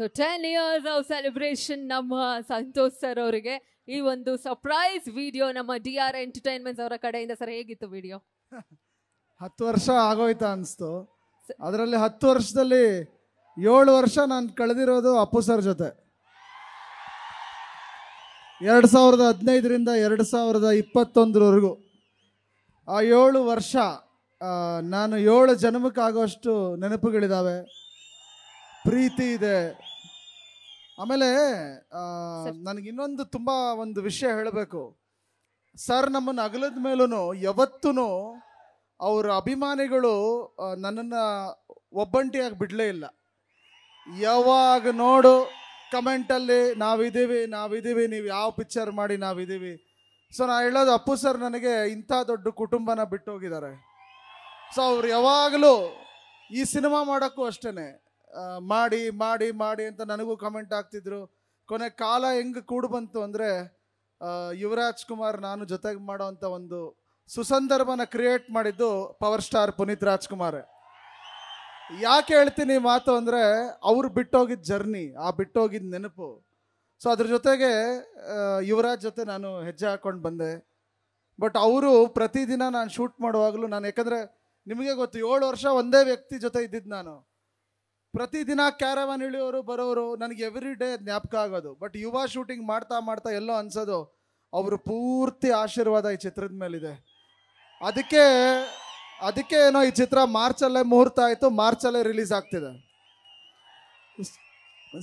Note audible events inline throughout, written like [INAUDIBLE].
so ten years of celebration ನಮ್ಮ Santosh sir ಅವರಿಗೆ ಈ ಒಂದು ಸರ್ಪ್ರೈಸ್ ವಿಡಿಯೋ ನಮ್ಮ ಡಿ ಆರ್ ಎಂಟರ್ಟೈನ್ಮೆಂಟ್ ಅವರ ಕಡೆಯಿಂದ ಸರ್ ಹೇಗಿತ್ತು ವಿಡಿಯೋ [LAUGHS] ಹತ್ತು ವರ್ಷ ಆಗೋಯ್ತಾ ಅನಿಸ್ತು ಅದರಲ್ಲಿ ಹತ್ತು ವರ್ಷದಲ್ಲಿ ಏಳು ವರ್ಷ ನಾನು ಕಳೆದಿರೋದು ಅಪ್ಪು ಸರ್ ಜೊತೆ ಎರಡು ಸಾವಿರದ ಹದಿನೈದರಿಂದ ಎರಡು ಸಾವಿರದ ಇಪ್ಪತ್ತೊಂದರವರೆಗೂ ಆ ಏಳು ವರ್ಷ ನಾನು ಏಳು ಜನ್ಮಕ್ಕಾಗುವಷ್ಟು ನೆನಪುಗಳಿದ್ದಾವೆ ಪ್ರೀತಿ ಇದೆ ಆಮೇಲೆ ನನಗೆ ಇನ್ನೊಂದು ತುಂಬಾ ಒಂದು ವಿಷಯ ಹೇಳಬೇಕು ಸರ್ ನಮ್ಮನ್ನು ಅಗಲದ ಮೇಲೂ ಯಾವತ್ತೂ ಅವರ ಅಭಿಮಾನಿಗಳು ನನ್ನನ್ನು ಒಬ್ಬಂಟಿಯಾಗಿ ಬಿಡಲೇ ಇಲ್ಲ ಯಾವಾಗ ನೋಡು ಕಮೆಂಟಲ್ಲಿ ನಾವಿದ್ದೀವಿ ನಾವಿದ್ದೀವಿ ನೀವು ಯಾವ ಪಿಕ್ಚರ್ ಮಾಡಿ ನಾವಿದ್ದೀವಿ ಸೊ ನಾ ಹೇಳೋದು ಅಪ್ಪು ಸರ್ ನನಗೆ ಇಂಥ ದೊಡ್ಡ ಕುಟುಂಬನ ಬಿಟ್ಟೋಗಿದ್ದಾರೆ ಸೊ ಅವ್ರು ಯಾವಾಗಲೂ ಈ ಸಿನಿಮಾ ಮಾಡೋಕ್ಕೂ ಅಷ್ಟೇ ಮಾಡಿ ಮಾಡಿ ಮಾಡಿ ಅಂತ ನನಗೂ ಕಮೆಂಟ್ ಆಗ್ತಿದ್ರು ಕೊನೆ ಕಾಲ ಹೆಂಗ್ ಕೂಡು ಬಂತು ಅಂದರೆ ಯುವರಾಜ್ ಕುಮಾರ್ ನಾನು ಜೊತೆಗೆ ಮಾಡೋ ಒಂದು ಸುಸಂದರ್ಭನ ಕ್ರಿಯೇಟ್ ಮಾಡಿದ್ದು ಪವರ್ ಸ್ಟಾರ್ ಪುನೀತ್ ರಾಜ್ಕುಮಾರ್ ಯಾಕೆ ಹೇಳ್ತೀನಿ ಮಾತು ಅಂದರೆ ಅವ್ರು ಬಿಟ್ಟೋಗಿದ್ದ ಜರ್ನಿ ಆ ಬಿಟ್ಟೋಗಿದ್ದ ನೆನಪು ಸೊ ಅದ್ರ ಜೊತೆಗೆ ಯುವರಾಜ್ ಜೊತೆ ನಾನು ಹೆಜ್ಜೆ ಹಾಕ್ಕೊಂಡು ಬಂದೆ ಬಟ್ ಅವರು ಪ್ರತಿದಿನ ನಾನು ಶೂಟ್ ಮಾಡುವಾಗಲೂ ನಾನು ಯಾಕಂದರೆ ನಿಮಗೆ ಗೊತ್ತು ಏಳು ವರ್ಷ ಒಂದೇ ವ್ಯಕ್ತಿ ಜೊತೆ ಇದ್ದಿದ್ದು ನಾನು ಪ್ರತಿದಿನ ಕ್ಯಾರವನ್ ಇಳಿಯೋರು ಬರೋರು ನನಗೆ ಎವ್ರಿ ಡೇ ಜ್ಞಾಪಕ ಆಗೋದು ಬಟ್ ಯುವ ಶೂಟಿಂಗ್ ಮಾಡ್ತಾ ಮಾಡ್ತಾ ಎಲ್ಲೋ ಅನ್ಸೋದು ಅವರು ಪೂರ್ತಿ ಆಶೀರ್ವಾದ ಈ ಚಿತ್ರದ ಮೇಲಿದೆ ಅದಕ್ಕೆ ಅದಕ್ಕೆ ಏನೋ ಈ ಚಿತ್ರ ಮಾರ್ಚಲ್ಲೇ ಮುಹೂರ್ತ ಆಯಿತು ಮಾರ್ಚಲ್ಲೇ ರಿಲೀಸ್ ಆಗ್ತಿದೆ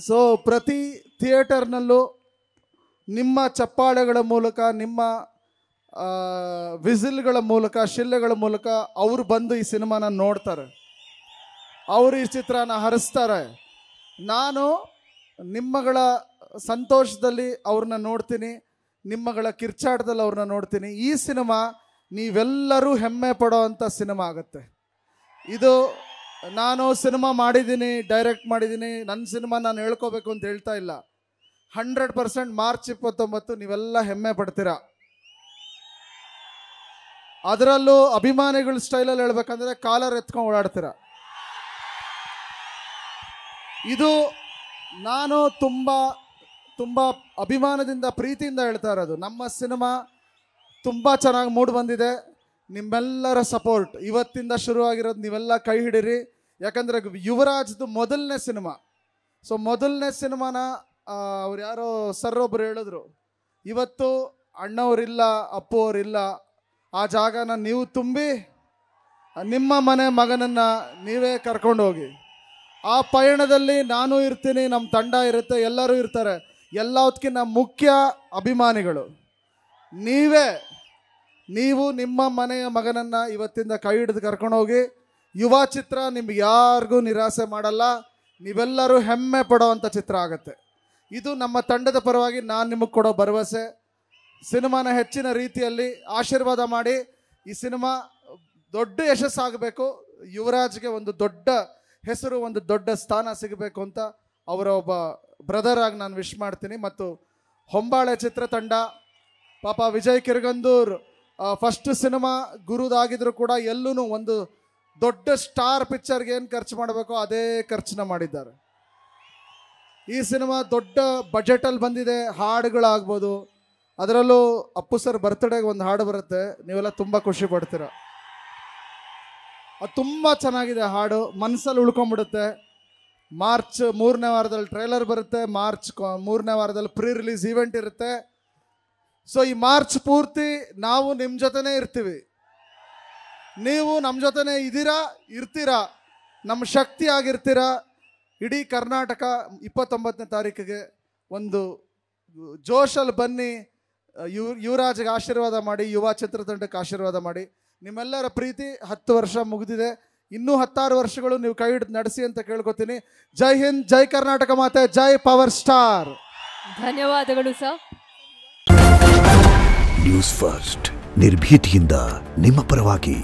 ಸೊ ಪ್ರತಿ ಥಿಯೇಟರ್ನಲ್ಲೂ ನಿಮ್ಮ ಚಪ್ಪಾಳೆಗಳ ಮೂಲಕ ನಿಮ್ಮ ವಿಸಿಲ್ಗಳ ಮೂಲಕ ಶಿಲ್ಲೆಗಳ ಮೂಲಕ ಅವರು ಬಂದು ಈ ಸಿನಿಮಾನ ನೋಡ್ತಾರೆ ಅವರು ಈ ಚಿತ್ರನ ಹರಿಸ್ತಾರೆ ನಾನು ನಿಮ್ಮಗಳ ಸಂತೋಷದಲ್ಲಿ ಅವ್ರನ್ನ ನೋಡ್ತೀನಿ ನಿಮ್ಮಗಳ ಕಿರ್ಚಾಟದಲ್ಲಿ ಅವ್ರನ್ನ ನೋಡ್ತೀನಿ ಈ ಸಿನಿಮಾ ನೀವೆಲ್ಲರೂ ಹೆಮ್ಮೆ ಪಡೋ ಅಂಥ ಸಿನಿಮಾ ಆಗುತ್ತೆ ಇದು ನಾನು ಸಿನಿಮಾ ಮಾಡಿದ್ದೀನಿ ಡೈರೆಕ್ಟ್ ಮಾಡಿದ್ದೀನಿ ನನ್ನ ಸಿನಿಮಾ ನಾನು ಹೇಳ್ಕೋಬೇಕು ಅಂತ ಹೇಳ್ತಾ ಇಲ್ಲ ಹಂಡ್ರೆಡ್ ಪರ್ಸೆಂಟ್ ಮಾರ್ಚ್ ಇಪ್ಪತ್ತೊಂಬತ್ತು ನೀವೆಲ್ಲ ಹೆಮ್ಮೆ ಪಡ್ತೀರಾ ಅದರಲ್ಲೂ ಅಭಿಮಾನಿಗಳ ಸ್ಟೈಲಲ್ಲಿ ಹೇಳ್ಬೇಕಂದ್ರೆ ಕಾಲರ್ ಎತ್ಕೊಂಡು ಓಡಾಡ್ತೀರಾ ಇದು ನಾನು ತುಂಬ ತುಂಬ ಅಭಿಮಾನದಿಂದ ಪ್ರೀತಿಯಿಂದ ಹೇಳ್ತಾ ಇರೋದು ನಮ್ಮ ಸಿನಿಮಾ ತುಂಬ ಚೆನ್ನಾಗಿ ಮೂಡ್ ಬಂದಿದೆ ನಿಮ್ಮೆಲ್ಲರ ಸಪೋರ್ಟ್ ಇವತ್ತಿಂದ ಶುರುವಾಗಿರೋದು ನೀವೆಲ್ಲ ಕೈ ಹಿಡಿರಿ ಯಾಕಂದರೆ ಯುವರಾಜ್ದು ಮೊದಲನೇ ಸಿನಿಮಾ ಸೊ ಮೊದಲನೇ ಸಿನಿಮಾನ ಅವ್ರು ಯಾರೋ ಸರ್ ಒಬ್ರು ಹೇಳಿದ್ರು ಇವತ್ತು ಅಣ್ಣವ್ರಿಲ್ಲ ಅಪ್ಪು ಅವರಿಲ್ಲ ಆ ಜಾಗನ ನೀವು ತುಂಬಿ ನಿಮ್ಮ ಮನೆ ಮಗನನ್ನು ನೀವೇ ಕರ್ಕೊಂಡು ಹೋಗಿ ಆ ಪಯಣದಲ್ಲಿ ನಾನು ಇರ್ತೀನಿ ನಮ್ಮ ತಂಡ ಇರುತ್ತೆ ಎಲ್ಲರೂ ಇರ್ತಾರೆ ಎಲ್ಲದಕ್ಕಿಂತ ಮುಖ್ಯ ಅಭಿಮಾನಿಗಳು ನೀವೇ ನೀವು ನಿಮ್ಮ ಮನೆಯ ಮಗನನ್ನು ಇವತ್ತಿಂದ ಕೈ ಹಿಡಿದು ಕರ್ಕೊಂಡೋಗಿ ಯುವ ಚಿತ್ರ ನಿಮ್ಗೆ ಯಾರಿಗೂ ನಿರಾಸೆ ಮಾಡಲ್ಲ ನೀವೆಲ್ಲರೂ ಹೆಮ್ಮೆ ಪಡೋವಂಥ ಚಿತ್ರ ಆಗುತ್ತೆ ಇದು ನಮ್ಮ ತಂಡದ ಪರವಾಗಿ ನಾನು ನಿಮಗೆ ಕೊಡೋ ಭರವಸೆ ಸಿನಿಮಾನ ಹೆಚ್ಚಿನ ರೀತಿಯಲ್ಲಿ ಆಶೀರ್ವಾದ ಮಾಡಿ ಈ ಸಿನಿಮಾ ದೊಡ್ಡ ಯಶಸ್ಸಾಗಬೇಕು ಯುವರಾಜ್ಗೆ ಒಂದು ದೊಡ್ಡ ಹೆಸರು ಒಂದು ದೊಡ್ಡ ಸ್ಥಾನ ಸಿಗಬೇಕು ಅಂತ ಅವರ ಒಬ್ಬ ಬ್ರದರ್ ಆಗಿ ನಾನು ವಿಶ್ ಮಾಡ್ತೀನಿ ಮತ್ತು ಹೊಂಬಾಳೆ ಚಿತ್ರತಂಡ ಪಾಪ ವಿಜಯ್ ಕಿರ್ಗಂದೂರ್ ಫಸ್ಟ್ ಸಿನಿಮಾ ಗುರುದಾಗಿದ್ರು ಕೂಡ ಎಲ್ಲೂ ಒಂದು ದೊಡ್ಡ ಸ್ಟಾರ್ ಪಿಕ್ಚರ್ಗೆ ಏನು ಖರ್ಚು ಮಾಡಬೇಕು ಅದೇ ಖರ್ಚನ್ನ ಮಾಡಿದ್ದಾರೆ ಈ ಸಿನಿಮಾ ದೊಡ್ಡ ಬಜೆಟಲ್ಲಿ ಬಂದಿದೆ ಹಾಡುಗಳಾಗ್ಬೋದು ಅದರಲ್ಲೂ ಅಪ್ಪು ಸರ್ ಬರ್ತ್ಡೇಗೆ ಒಂದು ಹಾಡು ಬರುತ್ತೆ ನೀವೆಲ್ಲ ತುಂಬ ಖುಷಿ ಪಡ್ತೀರ ಅದು ತುಂಬ ಚೆನ್ನಾಗಿದೆ ಹಾಡು ಮನಸ್ಸಲ್ಲಿ ಉಳ್ಕೊಂಡ್ಬಿಡುತ್ತೆ ಮಾರ್ಚ್ ಮೂರನೇ ವಾರದಲ್ಲಿ ಟ್ರೈಲರ್ ಬರುತ್ತೆ ಮಾರ್ಚ್ ಮೂರನೇ ವಾರದಲ್ಲಿ ಪ್ರೀ ರಿಲೀಸ್ ಈವೆಂಟ್ ಇರುತ್ತೆ ಸೊ ಈ ಮಾರ್ಚ್ ಪೂರ್ತಿ ನಾವು ನಿಮ್ಮ ಜೊತೆನೇ ಇರ್ತೀವಿ ನೀವು ನಮ್ಮ ಜೊತೆನೇ ಇದ್ದೀರಾ ಇರ್ತೀರಾ ನಮ್ಮ ಶಕ್ತಿ ಆಗಿರ್ತೀರಾ ಇಡೀ ಕರ್ನಾಟಕ ಇಪ್ಪತ್ತೊಂಬತ್ತನೇ ತಾರೀಕಿಗೆ ಒಂದು ಜೋಶಲ್ಲಿ ಬನ್ನಿ ಯುವ ಯುವರಾಜ್ಗೆ ಆಶೀರ್ವಾದ ಮಾಡಿ ಯುವ ಚಿತ್ರತಂಡಕ್ಕೆ ಆಶೀರ್ವಾದ ಮಾಡಿ ನಿಮ್ಮೆಲ್ಲರ ಪ್ರೀತಿ ಹತ್ತು ವರ್ಷ ಮುಗಿದಿದೆ ಇನ್ನೂ ಹತ್ತಾರು ವರ್ಷಗಳು ನೀವು ಕೈ ಹಿಡಿದು ನಡೆಸಿ ಅಂತ ಕೇಳ್ಕೊತೀನಿ ಜೈ ಹಿಂದ್ ಜೈ ಕರ್ನಾಟಕ ಮಾತೆ ಜೈ ಪವರ್ ಸ್ಟಾರ್ ಧನ್ಯವಾದಗಳು ಸರ್ ನ್ಯೂಸ್ ಫಸ್ಟ್ ನಿರ್ಭೀತಿಯಿಂದ ನಿಮ್ಮ ಪರವಾಗಿ